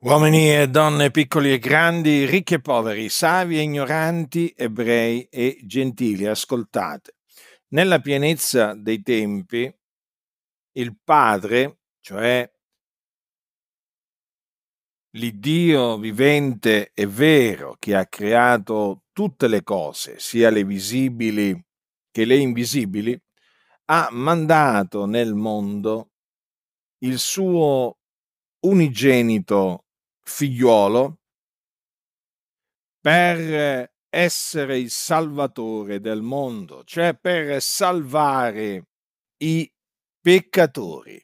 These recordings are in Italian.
Uomini e donne, piccoli e grandi, ricchi e poveri, savi e ignoranti, ebrei e gentili, ascoltate. Nella pienezza dei tempi, il Padre, cioè l'Iddio vivente e vero che ha creato tutte le cose, sia le visibili che le invisibili, ha mandato nel mondo il suo unigenito figliuolo per essere il salvatore del mondo, cioè per salvare i peccatori.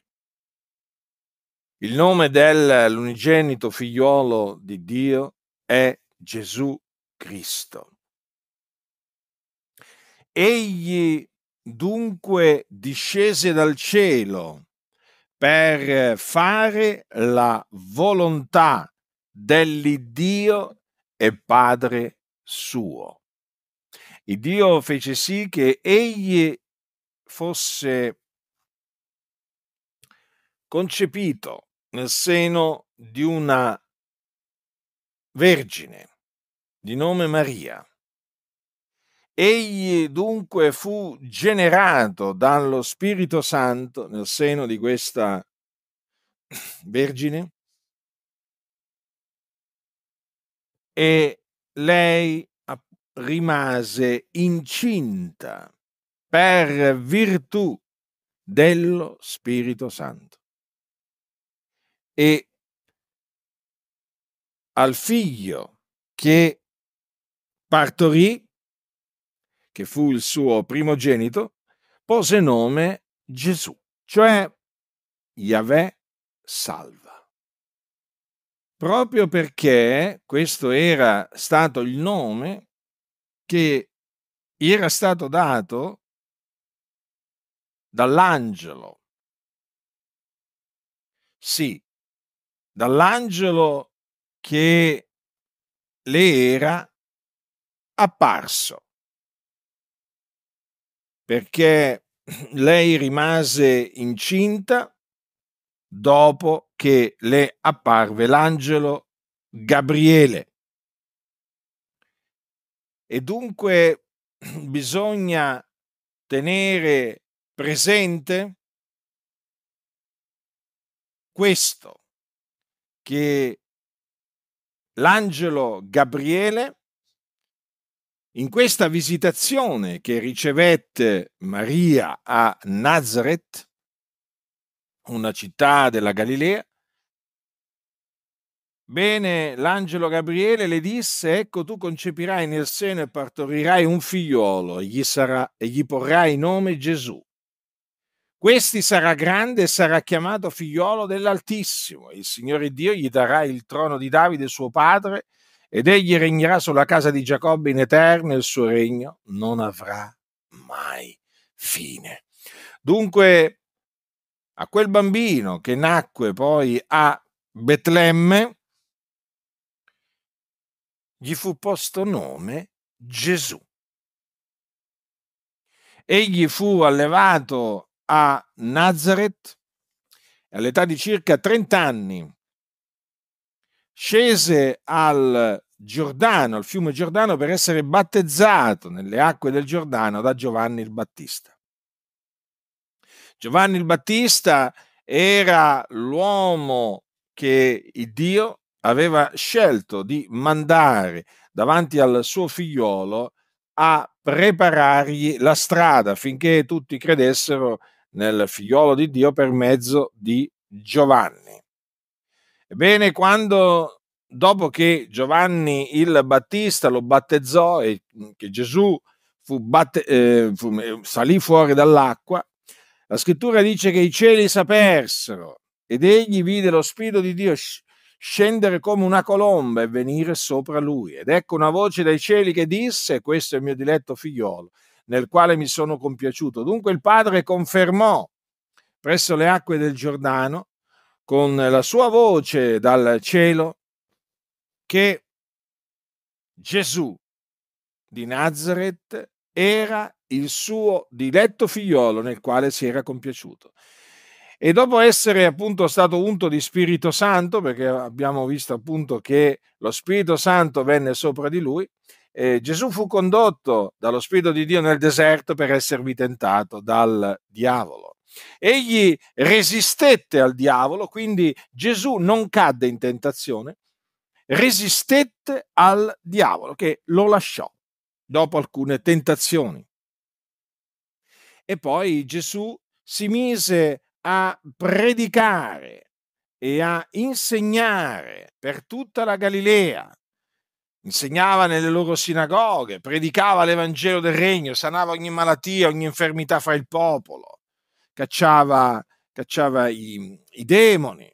Il nome dell'unigenito figliuolo di Dio è Gesù Cristo. Egli dunque discese dal cielo per fare la volontà dell'Iddio e Padre suo. Il Dio fece sì che egli fosse concepito nel seno di una vergine di nome Maria. Egli dunque fu generato dallo Spirito Santo nel seno di questa vergine e lei rimase incinta per virtù dello Spirito Santo. E al figlio che partorì che fu il suo primogenito, pose nome Gesù, cioè Yahweh salva. Proprio perché questo era stato il nome che gli era stato dato dall'angelo. Sì, dall'angelo che le era apparso perché lei rimase incinta dopo che le apparve l'angelo Gabriele. E dunque bisogna tenere presente questo, che l'angelo Gabriele in questa visitazione che ricevette Maria a Nazareth, una città della Galilea, bene l'angelo Gabriele le disse, ecco tu concepirai nel seno e partorirai un figliuolo gli sarà, e gli porrai nome Gesù. Questi sarà grande e sarà chiamato figliolo dell'Altissimo. Il Signore Dio gli darà il trono di Davide suo padre ed egli regnerà sulla casa di Giacobbe in eterno e il suo regno non avrà mai fine. Dunque, a quel bambino che nacque poi a Betlemme, gli fu posto nome Gesù. Egli fu allevato a Nazareth all'età di circa 30 anni scese al Giordano, al fiume Giordano, per essere battezzato nelle acque del Giordano da Giovanni il Battista. Giovanni il Battista era l'uomo che Dio aveva scelto di mandare davanti al suo figliolo a preparargli la strada affinché tutti credessero nel figliolo di Dio per mezzo di Giovanni. Ebbene, quando dopo che Giovanni il Battista lo battezzò e mhmm, che Gesù fu batte, ehm, eh, fu, salì fuori dall'acqua, la scrittura dice che i cieli s'apersero ed egli vide lo Spirito di Dio scendere come una colomba e venire sopra lui. Ed ecco una voce dai cieli che disse, questo è il mio diletto figliolo, nel quale mi sono compiaciuto. Dunque il padre confermò presso le acque del Giordano con la sua voce dal cielo che Gesù di Nazareth era il suo diletto figliolo nel quale si era compiaciuto. E dopo essere appunto stato unto di Spirito Santo, perché abbiamo visto appunto che lo Spirito Santo venne sopra di lui, eh, Gesù fu condotto dallo Spirito di Dio nel deserto per esservi tentato dal diavolo. Egli resistette al diavolo, quindi Gesù non cadde in tentazione, resistette al diavolo che lo lasciò dopo alcune tentazioni. E poi Gesù si mise a predicare e a insegnare per tutta la Galilea. Insegnava nelle loro sinagoghe, predicava l'Evangelo del Regno, sanava ogni malattia, ogni infermità fra il popolo cacciava, cacciava i, i, demoni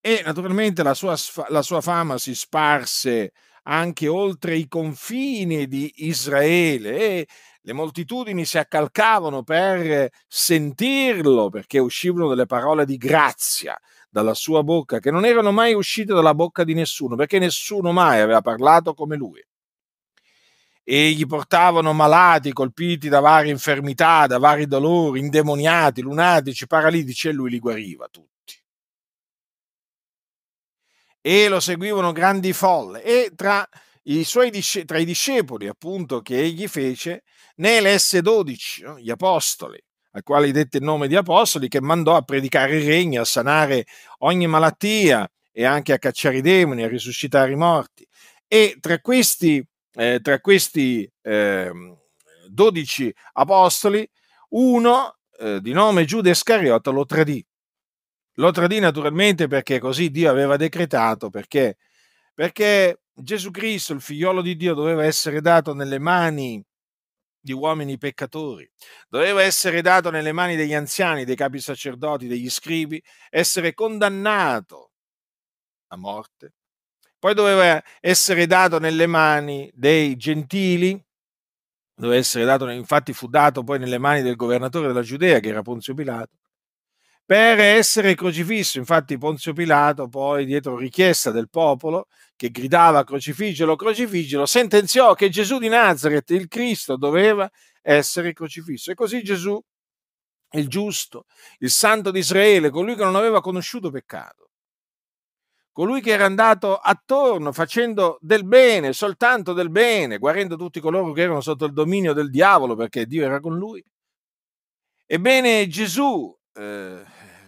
e naturalmente la sua, la sua fama si sparse anche oltre i confini di Israele e le moltitudini si accalcavano per sentirlo perché uscivano delle parole di grazia dalla sua bocca che non erano mai uscite dalla bocca di nessuno perché nessuno mai aveva parlato come lui e gli portavano malati, colpiti da varie infermità, da vari dolori, indemoniati, lunatici, paralitici e lui li guariva tutti. E lo seguivano grandi folle e tra i suoi tra i discepoli appunto che egli fece ne lesse 12, no? gli apostoli, a quali dette il nome di apostoli, che mandò a predicare il regno, a sanare ogni malattia e anche a cacciare i demoni, a risuscitare i morti. E tra questi eh, tra questi eh, apostoli, uno eh, di nome Giuda Iscariota lo tradì. Lo tradì naturalmente perché così Dio aveva decretato, perché, perché Gesù Cristo, il figliolo di Dio, doveva essere dato nelle mani di uomini peccatori, doveva essere dato nelle mani degli anziani, dei capi sacerdoti, degli scribi, essere condannato a morte, poi doveva essere dato nelle mani dei gentili, doveva essere dato, infatti fu dato poi nelle mani del governatore della Giudea, che era Ponzio Pilato, per essere crocifisso. Infatti Ponzio Pilato poi, dietro richiesta del popolo, che gridava crocifigelo, crocifigelo, sentenziò che Gesù di Nazareth, il Cristo, doveva essere crocifisso. E così Gesù, il giusto, il santo di Israele, colui che non aveva conosciuto peccato, colui che era andato attorno facendo del bene, soltanto del bene, guarendo tutti coloro che erano sotto il dominio del diavolo perché Dio era con lui. Ebbene Gesù, eh,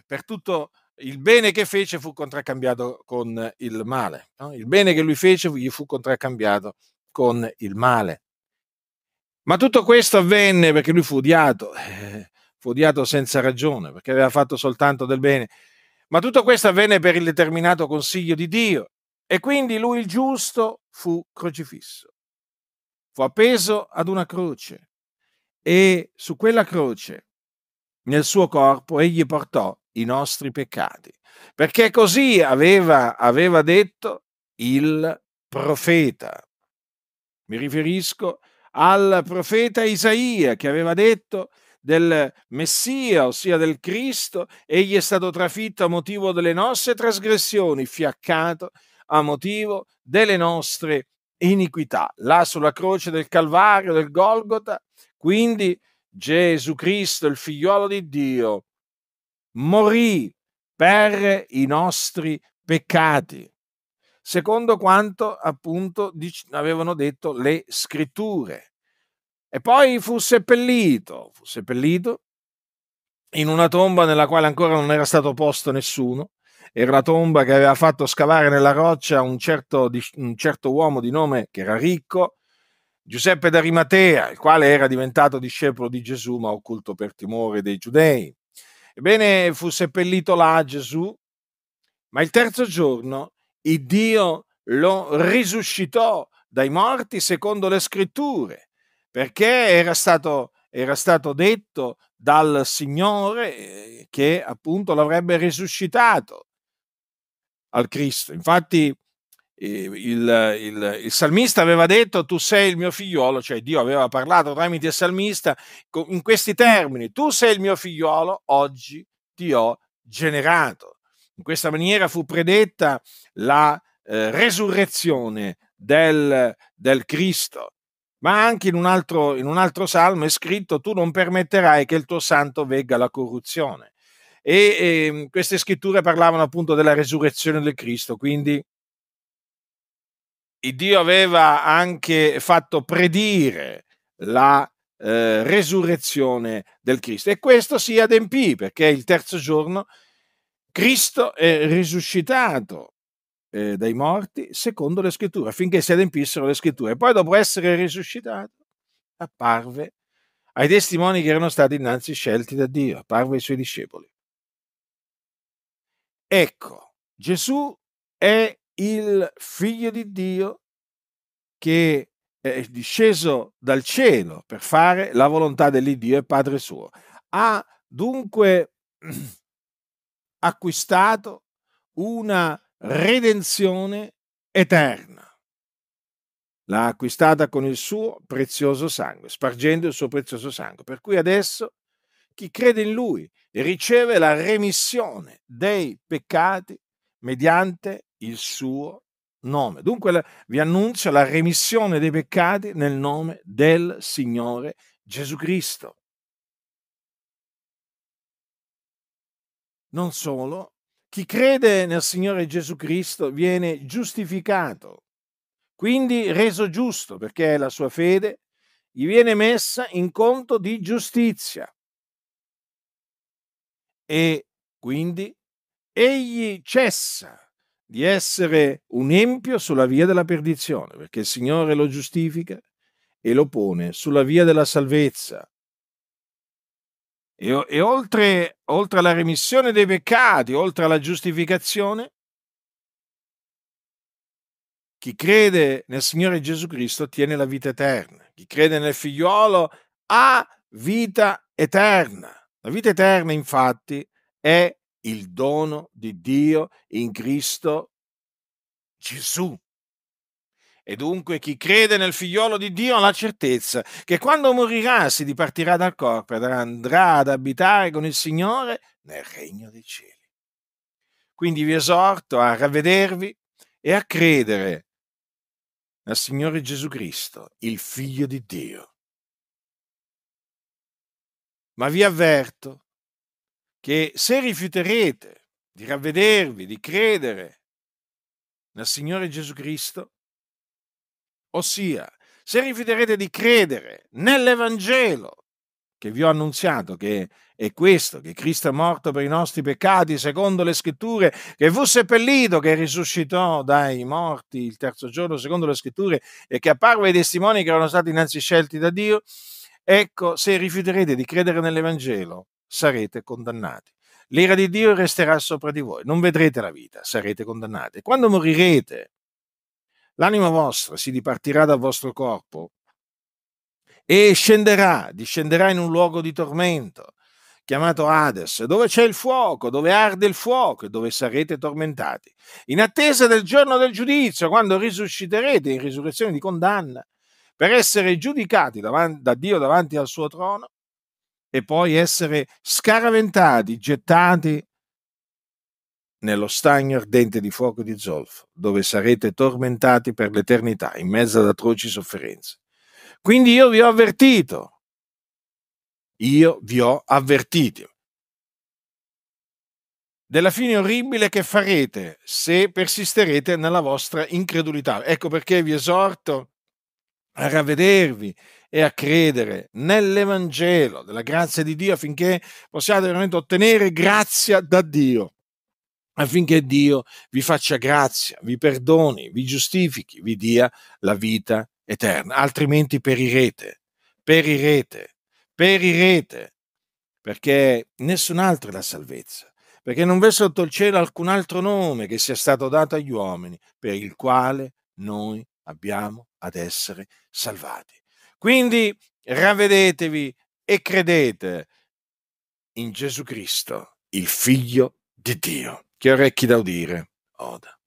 per tutto il bene che fece, fu contraccambiato con il male. No? Il bene che lui fece gli fu contraccambiato con il male. Ma tutto questo avvenne perché lui fu odiato, eh, fu odiato senza ragione, perché aveva fatto soltanto del bene. Ma tutto questo avvenne per il determinato consiglio di Dio e quindi lui il giusto fu crocifisso. Fu appeso ad una croce e su quella croce, nel suo corpo, egli portò i nostri peccati, perché così aveva, aveva detto il profeta. Mi riferisco al profeta Isaia che aveva detto del Messia, ossia del Cristo, egli è stato trafitto a motivo delle nostre trasgressioni, fiaccato a motivo delle nostre iniquità. Là sulla croce del Calvario, del Golgota, quindi Gesù Cristo, il figliuolo di Dio, morì per i nostri peccati, secondo quanto appunto avevano detto le scritture. E poi fu seppellito, fu seppellito in una tomba nella quale ancora non era stato posto nessuno. Era la tomba che aveva fatto scavare nella roccia un certo, un certo uomo di nome che era ricco, Giuseppe d'Arimatea, il quale era diventato discepolo di Gesù ma occulto per timore dei giudei. Ebbene, fu seppellito là Gesù, ma il terzo giorno il Dio lo risuscitò dai morti secondo le scritture perché era stato, era stato detto dal Signore eh, che appunto l'avrebbe risuscitato al Cristo. Infatti eh, il, il, il, salmista aveva detto tu sei il mio figliolo, cioè Dio aveva parlato tramite il salmista in questi termini, tu sei il mio figliolo, oggi ti ho generato. In questa maniera fu predetta la eh, resurrezione del, del Cristo ma anche in un, altro, in un altro salmo è scritto, tu non permetterai che il tuo santo vegga la corruzione. E, e, ehm, queste scritture parlavano appunto della resurrezione del Cristo, quindi Dio aveva anche fatto predire la eh, resurrezione del Cristo e questo si adempì perché il terzo giorno Cristo è risuscitato eh, dai morti secondo le scritture, affinché si adempissero le scritture. Poi dopo essere risuscitato apparve ai testimoni che erano stati innanzi scelti da Dio, apparve ai suoi discepoli. Ecco, Gesù è il figlio di Dio che è disceso dal cielo per fare la volontà dell'Iddio e Padre suo. Ha dunque acquistato una redenzione eterna. L'ha acquistata con il suo prezioso sangue, spargendo il suo prezioso sangue. Per cui adesso chi crede in lui riceve la remissione dei peccati mediante il suo nome. Dunque vi annuncio la remissione dei peccati nel nome del Signore Gesù Cristo. Non solo, chi crede nel Signore Gesù Cristo viene giustificato, quindi reso giusto perché la sua fede gli viene messa in conto di giustizia. E quindi egli cessa di essere un empio sulla via della perdizione, perché il Signore lo giustifica e lo pone sulla via della salvezza e, e oltre, oltre alla remissione dei peccati, oltre alla giustificazione, chi crede nel Signore Gesù Cristo tiene la vita eterna. Chi crede nel figliolo ha vita eterna. La vita eterna, infatti, è il dono di Dio in Cristo Gesù. E dunque chi crede nel figliolo di Dio ha la certezza che quando morirà si dipartirà dal corpo ed andrà ad abitare con il Signore nel regno dei cieli. Quindi vi esorto a ravvedervi e a credere al Signore Gesù Cristo, il Figlio di Dio. Ma vi avverto che se rifiuterete di ravvedervi, di credere nel Signore Gesù Cristo, Ossia, se rifiuterete di credere nell'Evangelo che vi ho annunziato, che è questo, che Cristo è morto per i nostri peccati secondo le scritture, che fu seppellito, che risuscitò dai morti il terzo giorno secondo le scritture e che apparve ai testimoni che erano stati innanzi scelti da Dio, ecco, se rifiuterete di credere nell'Evangelo, sarete condannati. L'ira di Dio resterà sopra di voi, non vedrete la vita, sarete condannati. Quando morirete, L'anima vostra si dipartirà dal vostro corpo e scenderà, discenderà in un luogo di tormento chiamato Hades, dove c'è il fuoco, dove arde il fuoco e dove sarete tormentati, in attesa del giorno del giudizio, quando risusciterete in risurrezione di condanna, per essere giudicati davanti, da Dio davanti al suo trono e poi essere scaraventati, gettati nello stagno ardente di fuoco di zolfo, dove sarete tormentati per l'eternità in mezzo ad atroci sofferenze. Quindi io vi ho avvertito. Io vi ho avvertito della fine orribile che farete se persisterete nella vostra incredulità. Ecco perché vi esorto a ravvedervi e a credere nell'Evangelo della grazia di Dio affinché possiate veramente ottenere grazia da Dio affinché Dio vi faccia grazia, vi perdoni, vi giustifichi, vi dia la vita eterna, altrimenti perirete, perirete, perirete, perché nessun'altra è la salvezza, perché non v'è sotto il cielo alcun altro nome che sia stato dato agli uomini per il quale noi abbiamo ad essere salvati. Quindi ravvedetevi e credete in Gesù Cristo, il Figlio di Dio che orecchi da udire. Oda.